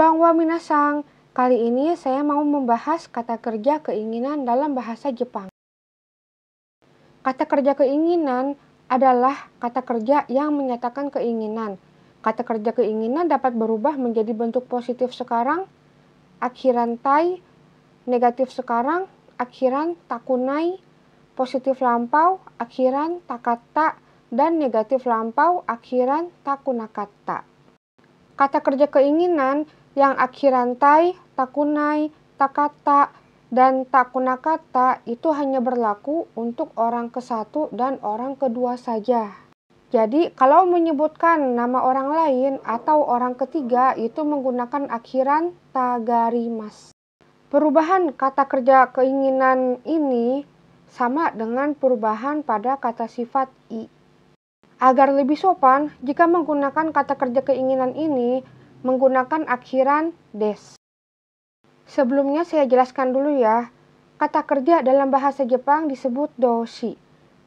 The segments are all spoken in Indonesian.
Bang Minasang. Kali ini saya mau membahas kata kerja keinginan dalam bahasa Jepang. Kata kerja keinginan adalah kata kerja yang menyatakan keinginan. Kata kerja keinginan dapat berubah menjadi bentuk positif sekarang, akhiran tai, negatif sekarang, akhiran takunai, positif lampau, akhiran takata, dan negatif lampau, akhiran takunakata. Kata kerja keinginan yang akhiran tai, takunai, takata, dan takunakata itu hanya berlaku untuk orang ke satu dan orang kedua saja. Jadi, kalau menyebutkan nama orang lain atau orang ketiga itu menggunakan akhiran tagarimas. Perubahan kata kerja keinginan ini sama dengan perubahan pada kata sifat i. Agar lebih sopan, jika menggunakan kata kerja keinginan ini, menggunakan akhiran des. Sebelumnya saya jelaskan dulu ya, kata kerja dalam bahasa Jepang disebut doshi.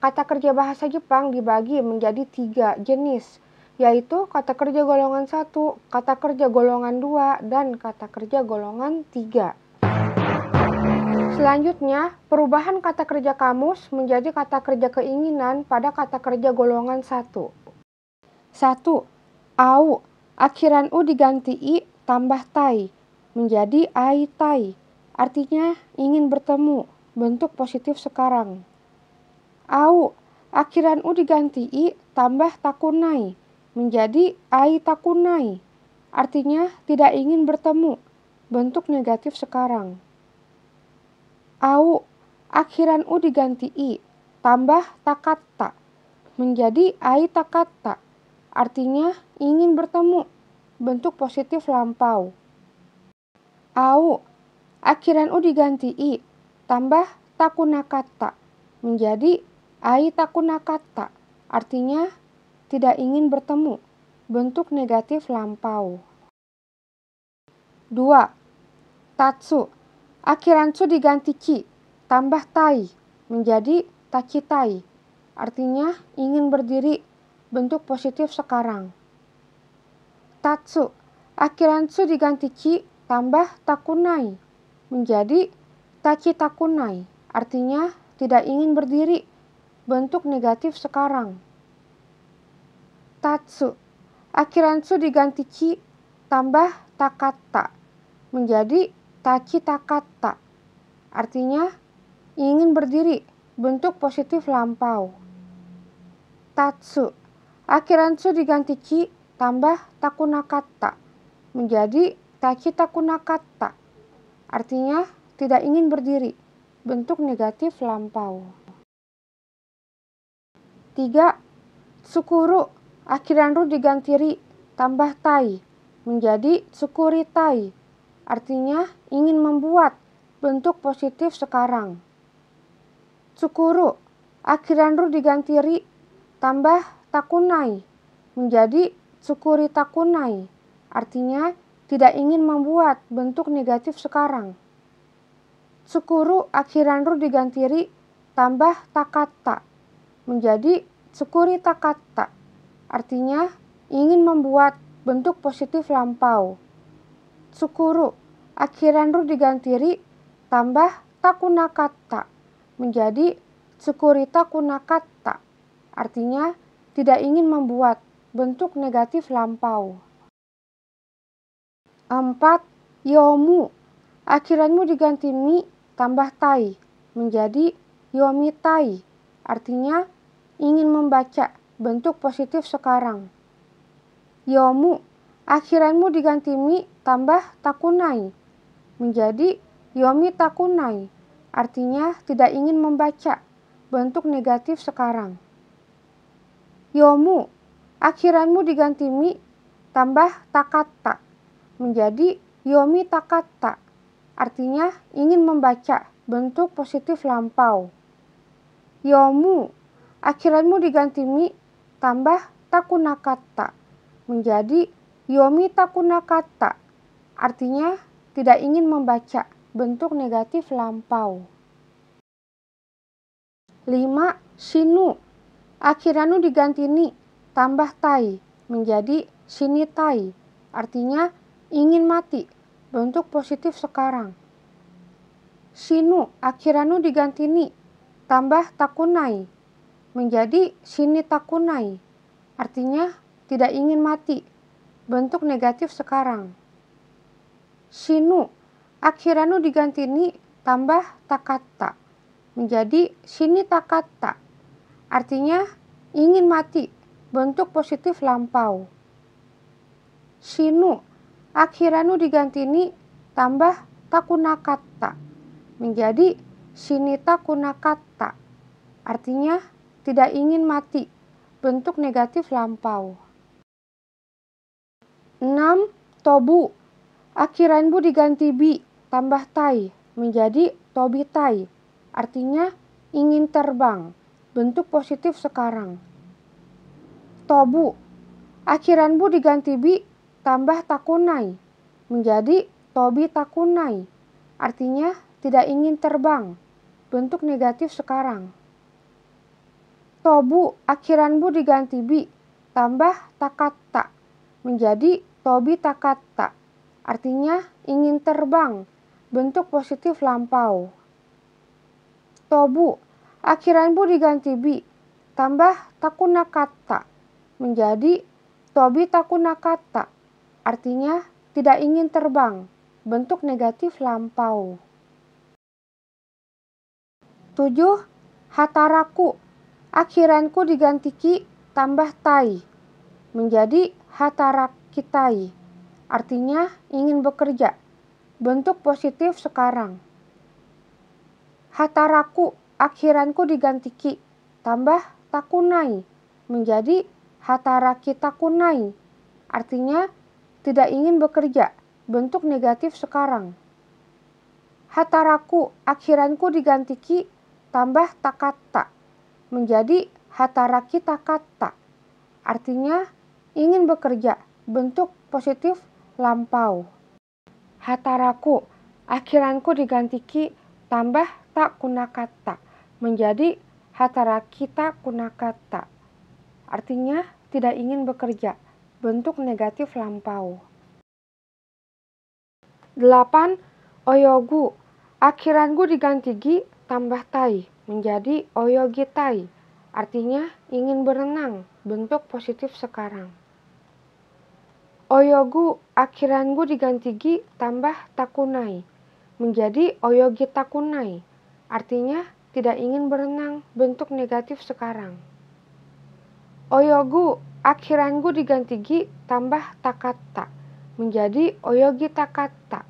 Kata kerja bahasa Jepang dibagi menjadi tiga jenis, yaitu kata kerja golongan satu, kata kerja golongan dua, dan kata kerja golongan tiga. Selanjutnya, perubahan kata kerja kamus menjadi kata kerja keinginan pada kata kerja golongan satu. 1. Au Akhiran U diganti I tambah tai menjadi ai tai. Artinya ingin bertemu, bentuk positif sekarang. Au, akhiran U diganti I tambah takunai menjadi ai takunai. Artinya tidak ingin bertemu, bentuk negatif sekarang. Au, akhiran U diganti I tambah takata menjadi ai takata artinya ingin bertemu, bentuk positif lampau. Au, akhiran u diganti i, tambah takunakata, menjadi ai takunakata, artinya tidak ingin bertemu, bentuk negatif lampau. 2. Tatsu, akhiran su diganti ki, tambah tai, menjadi takitai, artinya ingin berdiri, bentuk positif sekarang. Tatsu, akhiran su diganti ki tambah takunai menjadi taki takunai. Artinya tidak ingin berdiri. Bentuk negatif sekarang. Tatsu, akhiran su diganti ki tambah takata menjadi taki takata. Artinya ingin berdiri. Bentuk positif lampau. Tatsu Akhiran su diganti ki tambah takunakata menjadi taki takunakata. Artinya tidak ingin berdiri. Bentuk negatif lampau. 3. Sukuru akhiran ru diganti ri tambah tai menjadi sukuri tai. Artinya ingin membuat bentuk positif sekarang. Sukuru akhiran ru diganti ri tambah takunai, menjadi tsukuri takunai, artinya tidak ingin membuat bentuk negatif sekarang. Tsukuru akhiran ru diganti ri tambah takata, menjadi tsukuri takata, artinya ingin membuat bentuk positif lampau. Tsukuru akhiran ru diganti ri tambah takunakata, menjadi tsukuri takunakata, artinya tidak ingin membuat bentuk negatif lampau. 4. Yomu Akhiranmu diganti mi tambah tai menjadi yomi tai. Artinya ingin membaca bentuk positif sekarang. Yomu akhiranmu diganti mi tambah takunai menjadi yomi takunai. Artinya tidak ingin membaca bentuk negatif sekarang yomu, akhiranmu diganti mi, tambah takata, menjadi yomi takata, artinya ingin membaca, bentuk positif lampau. Yomu, akhiranmu diganti mi, tambah takunakata, menjadi yomi takunakata, artinya tidak ingin membaca, bentuk negatif lampau. 5. Sinu Akhiranu diganti ni, tambah tai, menjadi sini tai, artinya ingin mati, bentuk positif sekarang. Sinu, akhiranu diganti ni, tambah takunai, menjadi sini takunai, artinya tidak ingin mati, bentuk negatif sekarang. Sinu, akhiranu diganti ni, tambah takata, menjadi sini takata, Artinya, ingin mati, bentuk positif lampau. sinu akhiranu diganti ni, tambah takunakata menjadi shinita kunakata. Artinya, tidak ingin mati, bentuk negatif lampau. 6. Tobu Akhiranbu diganti bi, tambah tai, menjadi tobi tai. Artinya, ingin terbang bentuk positif sekarang. Tobu, akhiran bu diganti bi tambah takunai menjadi tobi takunai. Artinya tidak ingin terbang. Bentuk negatif sekarang. Tobu akhiran bu diganti bi tambah takata menjadi tobi takata, Artinya ingin terbang. Bentuk positif lampau. Tobu Akhiran bu diganti bi, tambah takunakata menjadi tobi takunakata. Artinya tidak ingin terbang, bentuk negatif lampau. 7. Hataraku, akhiranku diganti ki tambah tai menjadi hatarakitai. Artinya ingin bekerja, bentuk positif sekarang. Hataraku akhiranku diganti ki, tambah takunai, menjadi hataraki takunai. Artinya, tidak ingin bekerja, bentuk negatif sekarang. Hataraku, akhiranku diganti ki, tambah takata, menjadi hataraki takata. Artinya, ingin bekerja, bentuk positif lampau. Hataraku, akhiranku diganti ki, tambah tak kunakata. kata menjadi hatara kita kunakata. Artinya tidak ingin bekerja, bentuk negatif lampau. 8. Oyogu. Akhiran gu diganti gi tambah tai menjadi oyogi tai. Artinya ingin berenang, bentuk positif sekarang. Oyogu akhiran gu diganti gi tambah takunai menjadi oyogi takunai. Artinya tidak ingin berenang, bentuk negatif sekarang. Oyogu, gu diganti gi tambah takata menjadi oyogi takata.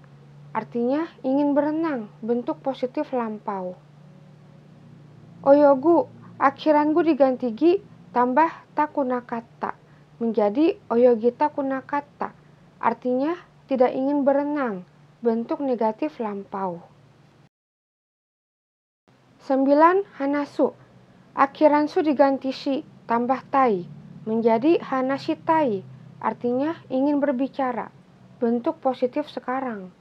Artinya ingin berenang, bentuk positif lampau. Oyogu, gu diganti gi tambah takunakata menjadi oyogita takunakata. Artinya tidak ingin berenang, bentuk negatif lampau. 9. Hanasu akhiran su diganti shi, tambah tai, menjadi hanashi tai, artinya ingin berbicara, bentuk positif sekarang.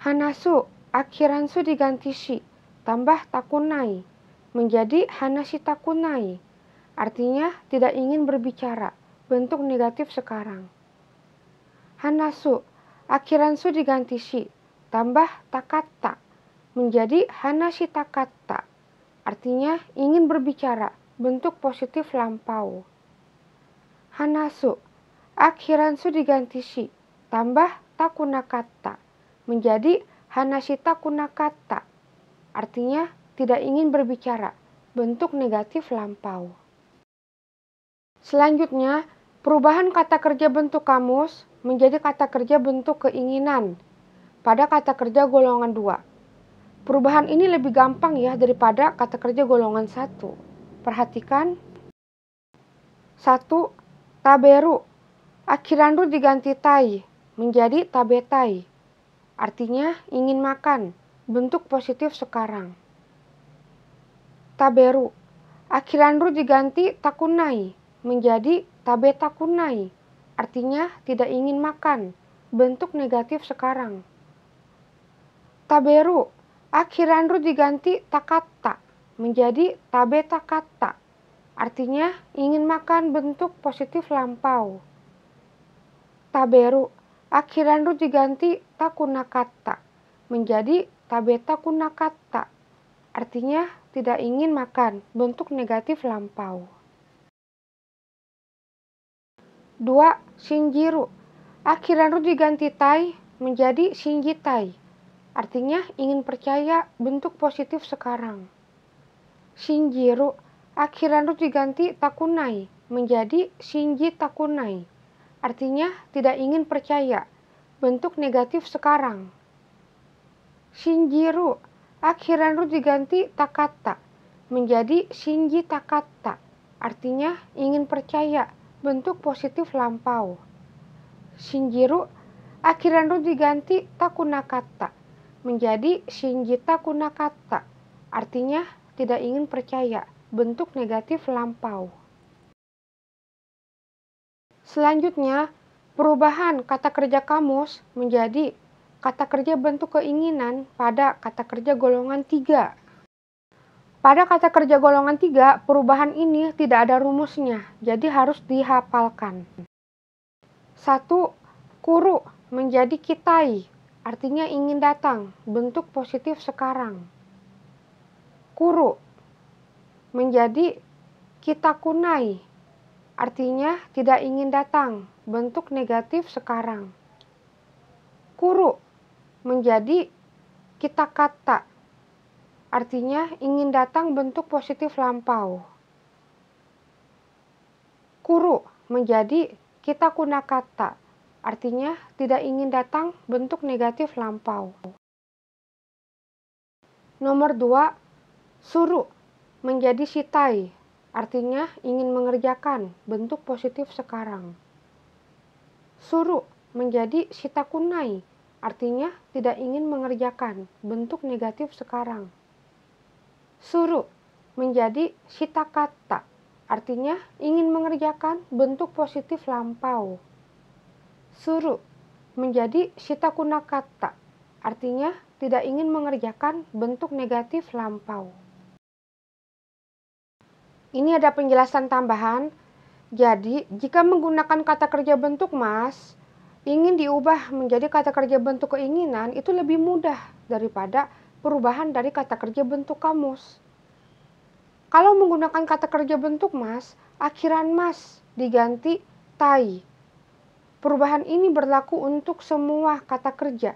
Hanasu, akhiran su diganti shi, tambah takunai, menjadi hanashi takunai, artinya tidak ingin berbicara, bentuk negatif sekarang. Hanasu, akhiran su diganti shi, tambah takata, menjadi hanashita kata, artinya ingin berbicara, bentuk positif lampau. Hanasu, akhiransu diganti shi, tambah takuna kata, menjadi hanashita kuna kata. artinya tidak ingin berbicara, bentuk negatif lampau. Selanjutnya, Perubahan kata kerja bentuk kamus menjadi kata kerja bentuk keinginan pada kata kerja golongan 2 Perubahan ini lebih gampang ya daripada kata kerja golongan satu. Perhatikan. satu Taberu. Akhiran ru diganti tai menjadi tabetai. Artinya ingin makan. Bentuk positif sekarang. Taberu. Akhiran ru diganti takunai menjadi tabetakunai. Artinya tidak ingin makan. Bentuk negatif sekarang. Taberu Akhiran Akhiranru diganti takata menjadi tabeta kata, Artinya ingin makan bentuk positif lampau. Taberu Akhiran akhiranru diganti takunakata menjadi tabe takunakata. Artinya tidak ingin makan bentuk negatif lampau. 2. Shinjiru Akhiranru diganti tai menjadi shinjitai. Artinya ingin percaya bentuk positif sekarang. Shinjiro akhiran rut diganti takunai menjadi shinji takunai. Artinya tidak ingin percaya bentuk negatif sekarang. Shinjiru akhiran rut diganti takata menjadi shinji takata. Artinya ingin percaya bentuk positif lampau. Shinjiru akhiran rut diganti takunakata menjadi shinjita kunakata, artinya tidak ingin percaya, bentuk negatif lampau. Selanjutnya, perubahan kata kerja kamus menjadi kata kerja bentuk keinginan pada kata kerja golongan 3. Pada kata kerja golongan 3, perubahan ini tidak ada rumusnya, jadi harus dihafalkan. Satu Kuru menjadi kitai, artinya ingin datang, bentuk positif sekarang. Kuru menjadi kita kunai, artinya tidak ingin datang, bentuk negatif sekarang. Kuru menjadi kita kata, artinya ingin datang bentuk positif lampau. Kuru menjadi kita kunakata kata, Artinya, tidak ingin datang bentuk negatif lampau. Nomor dua, suruh menjadi sitai, artinya ingin mengerjakan bentuk positif sekarang. Suruh menjadi sitakunai. artinya tidak ingin mengerjakan bentuk negatif sekarang. Suruh menjadi sitakata. artinya ingin mengerjakan bentuk positif lampau suru menjadi shitakuna kata, artinya tidak ingin mengerjakan bentuk negatif lampau. Ini ada penjelasan tambahan. Jadi, jika menggunakan kata kerja bentuk mas, ingin diubah menjadi kata kerja bentuk keinginan itu lebih mudah daripada perubahan dari kata kerja bentuk kamus. Kalau menggunakan kata kerja bentuk mas, akhiran mas diganti tai Perubahan ini berlaku untuk semua kata kerja,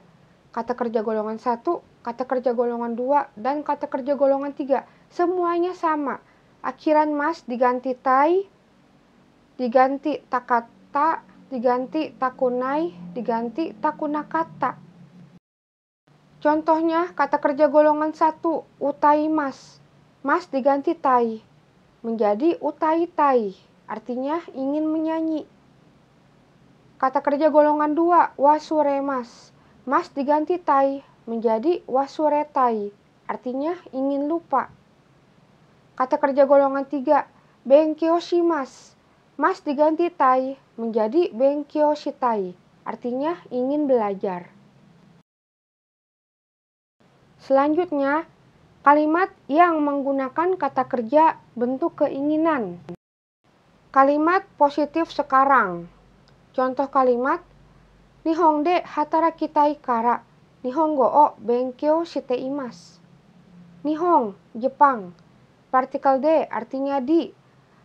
kata kerja golongan 1, kata kerja golongan 2, dan kata kerja golongan 3. Semuanya sama. Akhiran mas diganti tai, diganti takata, diganti takunai, diganti takunakata. Contohnya, kata kerja golongan 1, utai mas. Mas diganti tai, menjadi utai tai, artinya ingin menyanyi. Kata kerja golongan 2, wasuremas. Mas diganti tai menjadi wasuretai, artinya ingin lupa. Kata kerja golongan 3, bengkyoshimas. Mas diganti tai menjadi bengkyoshitai, artinya ingin belajar. Selanjutnya, kalimat yang menggunakan kata kerja bentuk keinginan. Kalimat positif sekarang Contoh kalimat Nihongde de hatarakitai kara. Nihongo o benkyo shite imas. Nihong, Jepang. Partikel de artinya di.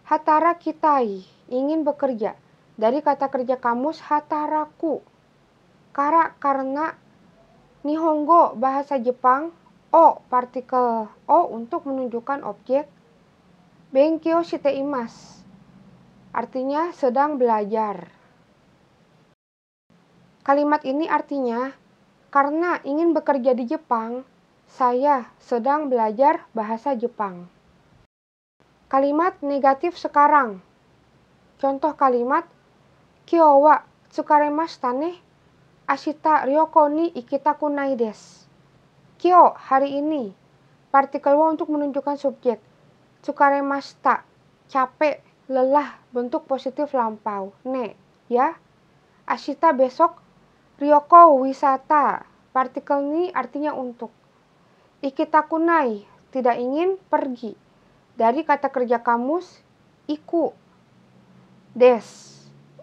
Hatara Hatarakitai, ingin bekerja. Dari kata kerja kamus hataraku. Kara karena Nihongo bahasa Jepang. O partikel O untuk menunjukkan objek. Benkyo shite imas. Artinya sedang belajar. Kalimat ini artinya, karena ingin bekerja di Jepang, saya sedang belajar bahasa Jepang. Kalimat negatif sekarang. Contoh kalimat, Kyo wa tsukaremashita ne, ashita ryoko ni ikitaku kunai desu. Kyo, hari ini. Partikel wa untuk menunjukkan subjek. Tsukaremashita, capek, lelah, bentuk positif lampau. Ne, ya. Ashita besok, Ryoko wisata. Partikel ni artinya untuk. ikita kunai tidak ingin pergi. Dari kata kerja kamus, iku. Des,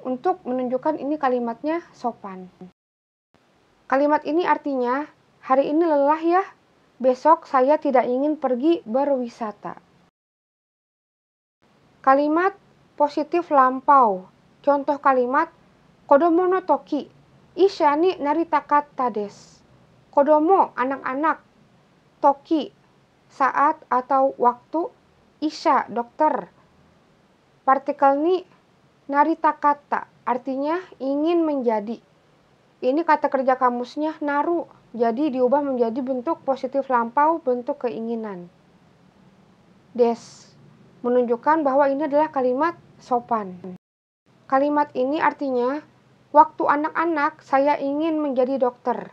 untuk menunjukkan ini kalimatnya sopan. Kalimat ini artinya, hari ini lelah ya, besok saya tidak ingin pergi berwisata. Kalimat positif lampau, contoh kalimat kodomono toki, Isha narita naritakatta des. Kodomo, anak-anak. Toki, saat atau waktu. Isha, dokter. Partikel ni kata artinya ingin menjadi. Ini kata kerja kamusnya naru, jadi diubah menjadi bentuk positif lampau, bentuk keinginan. Des, menunjukkan bahwa ini adalah kalimat sopan. Kalimat ini artinya Waktu anak-anak saya ingin menjadi dokter.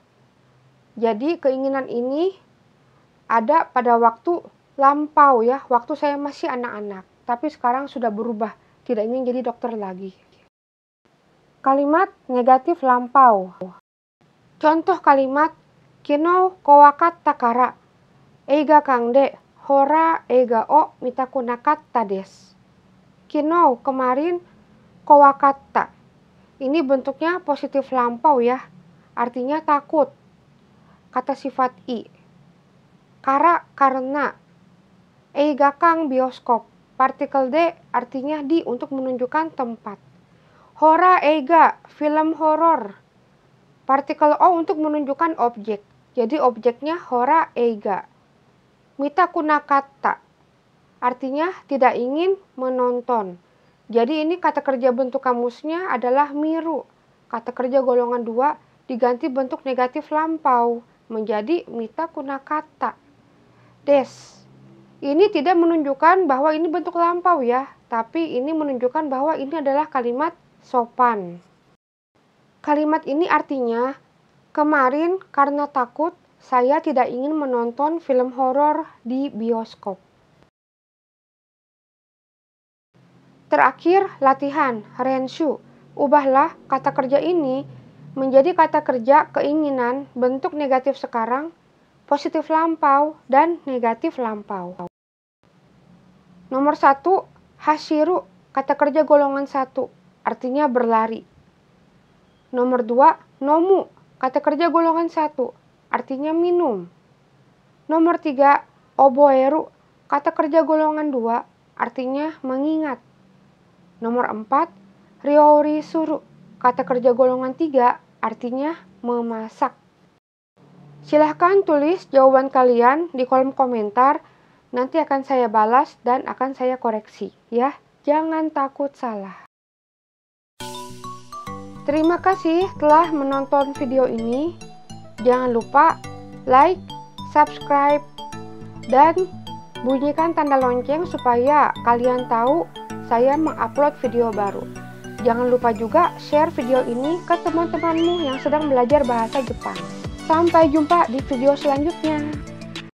Jadi keinginan ini ada pada waktu lampau ya, waktu saya masih anak-anak. Tapi sekarang sudah berubah, tidak ingin jadi dokter lagi. Kalimat negatif lampau. Contoh kalimat kino kowakat takara. Eiga kangde hora ega o mitakunakat tades. Kino kemarin tak. Ini bentuknya positif lampau ya, artinya takut. Kata sifat I. Kara karena. E gakang bioskop. Partikel D artinya di untuk menunjukkan tempat. Hora ega, film horor. Partikel O untuk menunjukkan objek. Jadi objeknya hora ega. Mita kata. artinya tidak ingin menonton. Jadi ini kata kerja bentuk kamusnya adalah miru. Kata kerja golongan dua diganti bentuk negatif lampau menjadi mita kata. Des. Ini tidak menunjukkan bahwa ini bentuk lampau ya, tapi ini menunjukkan bahwa ini adalah kalimat sopan. Kalimat ini artinya, kemarin karena takut saya tidak ingin menonton film horor di bioskop. Terakhir, latihan, renshu. Ubahlah kata kerja ini menjadi kata kerja keinginan bentuk negatif sekarang, positif lampau, dan negatif lampau. Nomor satu, hashiru, kata kerja golongan satu, artinya berlari. Nomor dua, nomu, kata kerja golongan satu, artinya minum. Nomor tiga, oboeru, kata kerja golongan dua, artinya mengingat. Nomor 4, Ryori Suru. Kata kerja golongan 3 artinya memasak. Silahkan tulis jawaban kalian di kolom komentar. Nanti akan saya balas dan akan saya koreksi, ya. Jangan takut salah. Terima kasih telah menonton video ini. Jangan lupa like, subscribe, dan bunyikan tanda lonceng supaya kalian tahu saya mengupload video baru. Jangan lupa juga share video ini ke teman-temanmu yang sedang belajar bahasa Jepang. Sampai jumpa di video selanjutnya.